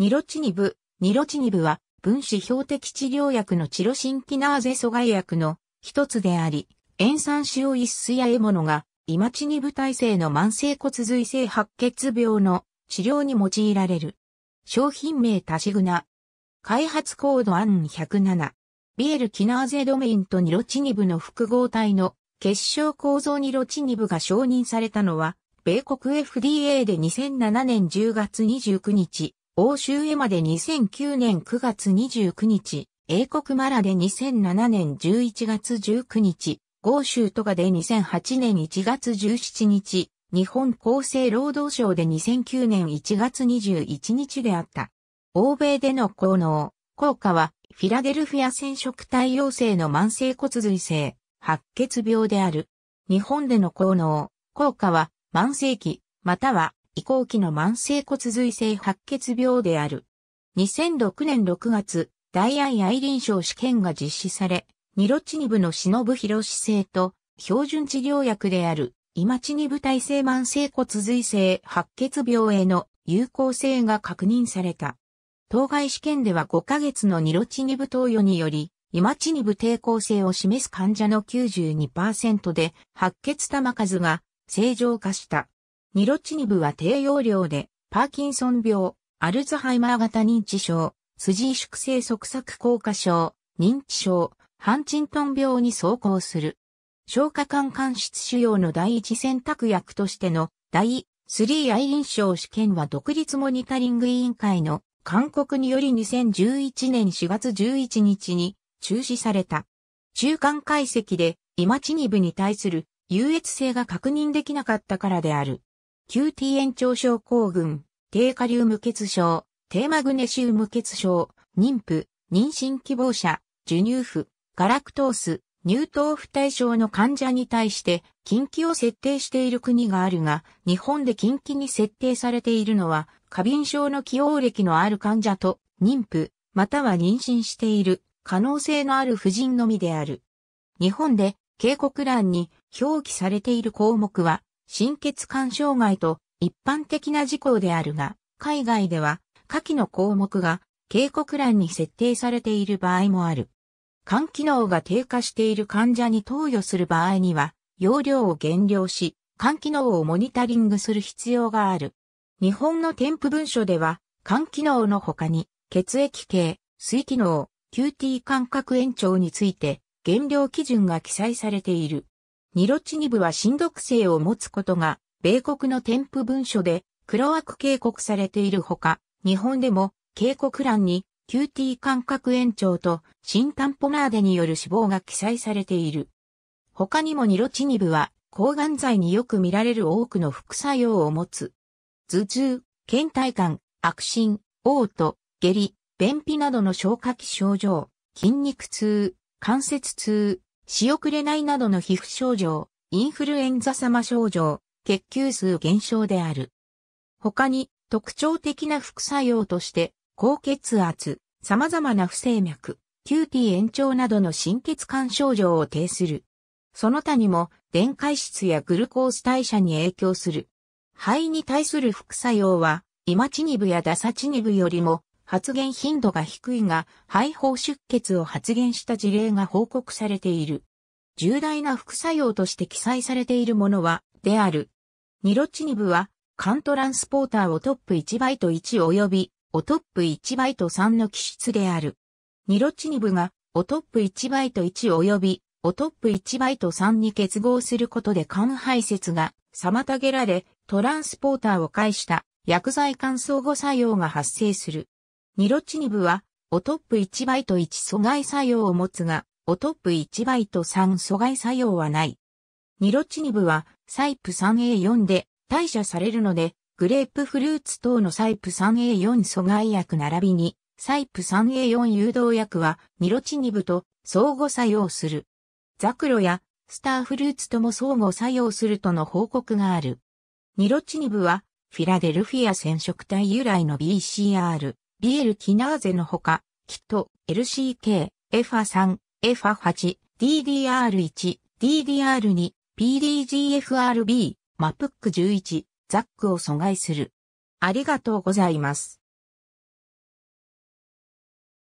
ニロチニブ、ニロチニブは分子標的治療薬のチロシンキナーゼ阻害薬の一つであり、塩酸塩一水や獲物がイマチニブ体制の慢性骨髄性白血病の治療に用いられる。商品名タシグナ。開発コードアン107。ビエルキナーゼドメインとニロチニブの複合体の結晶構造ニロチニブが承認されたのは、米国 FDA で2007年10月29日、欧州へまで2009年9月29日、英国マラで2007年11月19日、豪州とかで2008年1月17日、日本厚生労働省で2009年1月21日であった。欧米での効能、効果は、フィラデルフィア染色体陽性の慢性骨髄性、白血病である。日本での効能、効果は、慢性期、または移行期の慢性骨髄性白血病である。2006年6月、大愛愛臨床試験が実施され、ニロチニブの忍ぶ広ヒロと、標準治療薬である、イマチニブ耐性慢性骨髄性白血病への有効性が確認された。当該試験では5ヶ月のニロチニブ投与により、イマチニブ抵抗性を示す患者の92%で、白血玉数が正常化した。ニロチニブは低用量で、パーキンソン病、アルツハイマー型認知症、スジー縮性側索硬化症、認知症、ハンチントン病に相行する。消化管間質腫瘍の第一選択薬としての第 3i 臨床試験は独立モニタリング委員会の勧告により2011年4月11日に中止された。中間解析でイマチニブに対する優越性が確認できなかったからである。QT 延長症候群、低下流無血症、低マグネシウム血症、妊婦、妊娠希望者、授乳婦、ガラクトース、乳糖不対症の患者に対して禁忌を設定している国があるが、日本で禁忌に設定されているのは、過敏症の起用歴のある患者と、妊婦、または妊娠している可能性のある婦人のみである。日本で警告欄に表記されている項目は、心血管障害と一般的な事項であるが、海外では下記の項目が警告欄に設定されている場合もある。肝機能が低下している患者に投与する場合には、容量を減量し、肝機能をモニタリングする必要がある。日本の添付文書では、肝機能の他に、血液系、水機能、QT 感覚延長について、減量基準が記載されている。ニロチニブは親毒性を持つことが、米国の添付文書で、黒枠警告されているほか、日本でも、警告欄に、QT 間隔延長と、新タンポナーデによる死亡が記載されている。他にもニロチニブは、抗がん剤によく見られる多くの副作用を持つ。頭痛、倦怠感、悪心、嘔吐、下痢、便秘などの消化器症状、筋肉痛、関節痛、仕送れないなどの皮膚症状、インフルエンザ様症状、血球数減少である。他に特徴的な副作用として、高血圧、様々な不整脈、QT 延長などの心血管症状を呈する。その他にも、電解質やグルコース代謝に影響する。肺に対する副作用は、イマチニブやダサチニブよりも発現頻度が低いが、肺胞出血を発現した事例が報告されている。重大な副作用として記載されているものは、である。ニロチニブは、肝トランスポーターをトップ1バイト1及び、おトップ1バイト3の機質である。ニロチニブが、おトップ1バイト1及び、おトップ1バイト3に結合することで肝排泄が妨げられ、トランスポーターを介した薬剤乾燥後作用が発生する。ニロチニブは、オトップ1倍と1阻害作用を持つが、オトップ1倍と3阻害作用はない。ニロチニブは、サイプ 3A4 で代謝されるので、グレープフルーツ等のサイプ 3A4 阻害薬並びに、サイプ 3A4 誘導薬は、ニロチニブと相互作用する。ザクロやスターフルーツとも相互作用するとの報告がある。ニロチニブは、フィラデルフィア染色体由来の BCR、ビエル・キナーゼのほか、キット、LCK、FA3、FA8、DDR1、DDR2、PDGFRB、マプック11、ザックを阻害する。ありがとうございます。